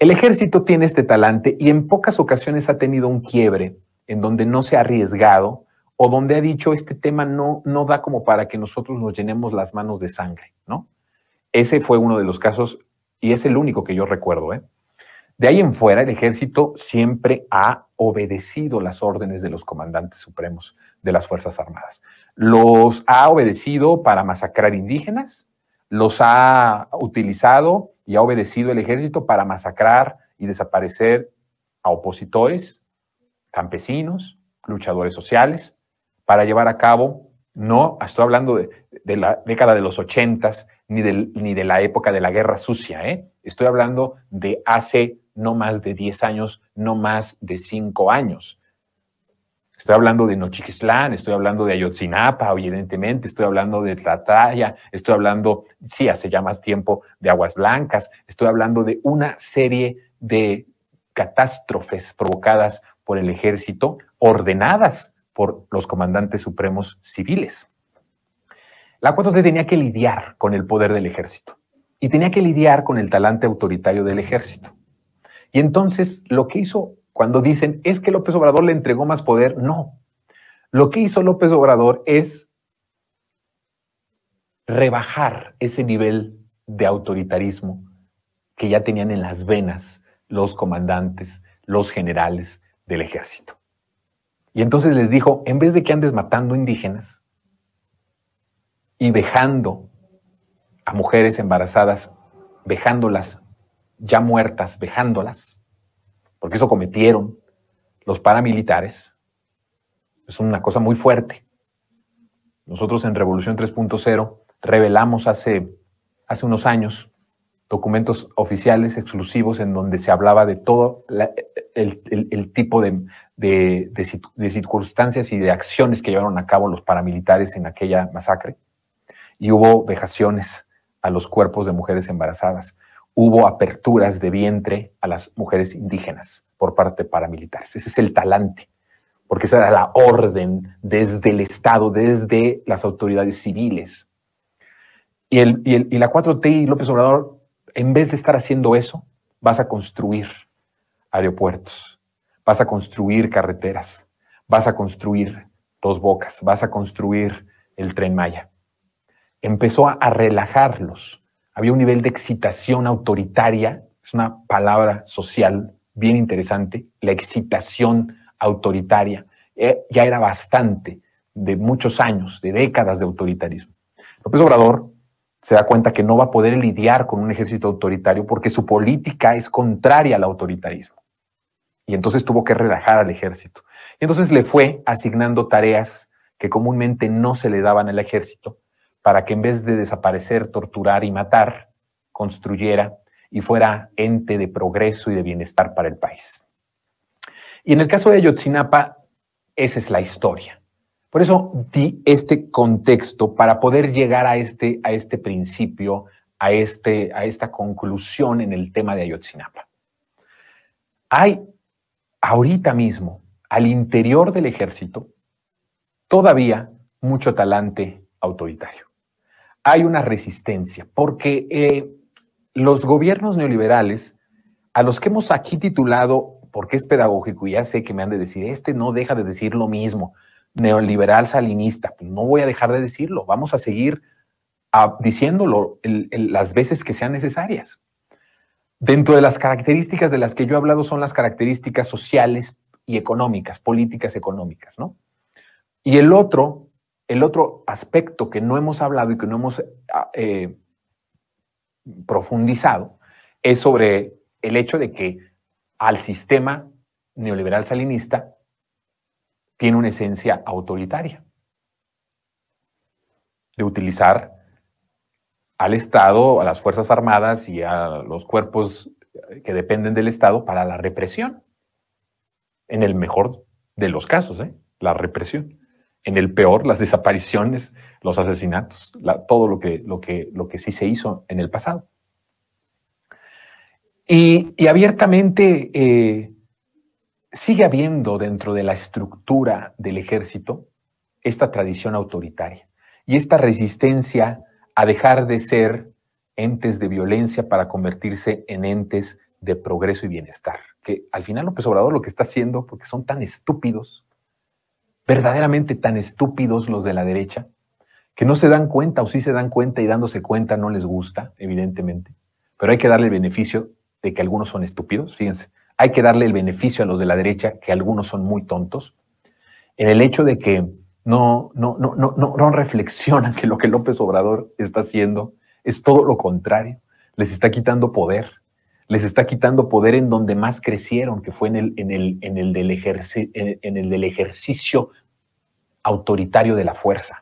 El ejército tiene este talante y en pocas ocasiones ha tenido un quiebre en donde no se ha arriesgado o donde ha dicho este tema no, no da como para que nosotros nos llenemos las manos de sangre, ¿no? Ese fue uno de los casos y es el único que yo recuerdo, ¿eh? De ahí en fuera, el ejército siempre ha obedecido las órdenes de los comandantes supremos de las Fuerzas Armadas. Los ha obedecido para masacrar indígenas, los ha utilizado y ha obedecido el ejército para masacrar y desaparecer a opositores, campesinos, luchadores sociales, para llevar a cabo, no estoy hablando de, la década de los ochentas, ni, ni de la época de la guerra sucia, ¿eh? estoy hablando de hace no más de 10 años, no más de cinco años. Estoy hablando de Nochixtlán. estoy hablando de Ayotzinapa, evidentemente, estoy hablando de Tlataya, estoy hablando, sí, hace ya más tiempo, de Aguas Blancas, estoy hablando de una serie de catástrofes provocadas por el ejército, ordenadas por los comandantes supremos civiles. La 4T tenía que lidiar con el poder del ejército y tenía que lidiar con el talante autoritario del ejército. Y entonces lo que hizo cuando dicen, es que López Obrador le entregó más poder, no. Lo que hizo López Obrador es rebajar ese nivel de autoritarismo que ya tenían en las venas los comandantes, los generales del ejército. Y entonces les dijo, en vez de que andes matando indígenas y dejando a mujeres embarazadas, dejándolas ya muertas, dejándolas, porque eso cometieron los paramilitares, es una cosa muy fuerte. Nosotros en Revolución 3.0 revelamos hace, hace unos años documentos oficiales exclusivos en donde se hablaba de todo el, tipo de, circunstancias y de acciones que llevaron a cabo los paramilitares en aquella masacre. Y hubo vejaciones a los cuerpos de mujeres embarazadas hubo aperturas de vientre a las mujeres indígenas por parte paramilitares. Ese es el talante, porque esa era la orden desde el Estado, desde las autoridades civiles. Y, el, y la 4T y López Obrador, en vez de estar haciendo eso, vas a construir aeropuertos, vas a construir carreteras, vas a construir dos bocas, vas a construir el tren Maya. Empezó a relajarlos había un nivel de excitación autoritaria, es una palabra social bien interesante, la excitación autoritaria. Eh, ya era bastante de muchos años, de décadas de autoritarismo. López Obrador se da cuenta que no va a poder lidiar con un ejército autoritario porque su política es contraria al autoritarismo. Y entonces tuvo que relajar al ejército. Y entonces le fue asignando tareas que comúnmente no se le daban al ejército, para que en vez de desaparecer, torturar y matar, construyera y fuera ente de progreso y de bienestar para el país. Y en el caso de Ayotzinapa, esa es la historia. Por eso di este contexto para poder llegar a este, a este principio, a, este, a esta conclusión en el tema de Ayotzinapa. Hay ahorita mismo, al interior del ejército, todavía mucho talante autoritario hay una resistencia, porque eh, los gobiernos neoliberales, a los que hemos aquí titulado, porque es pedagógico, y ya sé que me han de decir, este no deja de decir lo mismo, neoliberal salinista, pues no voy a dejar de decirlo, vamos a seguir ah, diciéndolo las veces que sean necesarias. Dentro de las características de las que yo he hablado son las características sociales y económicas, políticas económicas, ¿no? Y el otro el otro aspecto que no hemos hablado y que no hemos ah, eh, profundizado es sobre el hecho de que al sistema neoliberal salinista tiene una esencia autoritaria de utilizar al Estado, a las Fuerzas Armadas y a los cuerpos que dependen del Estado para la represión. En el mejor de los casos, ¿eh? la represión en el peor, las desapariciones, los asesinatos, todo lo que, lo, que, lo que sí se hizo en el pasado. Y, abiertamente eh, sigue habiendo dentro de la estructura del ejército esta tradición autoritaria y esta resistencia a dejar de ser entes de violencia para convertirse en entes de progreso y bienestar, que al final López Obrador lo que está haciendo, porque son tan estúpidos, verdaderamente tan estúpidos los de la derecha, que no se dan cuenta o sí se dan cuenta y dándose cuenta no les gusta, evidentemente, pero hay que darle el beneficio de que algunos son estúpidos, fíjense, hay que darle el beneficio a los de la derecha que algunos son muy tontos, en el hecho de que no, no, no, no, no reflexionan que lo que López Obrador está haciendo es todo lo contrario, les está quitando poder, les está quitando poder en donde más crecieron, que fue en el, en el, en el, del, en el del ejercicio autoritario de la fuerza.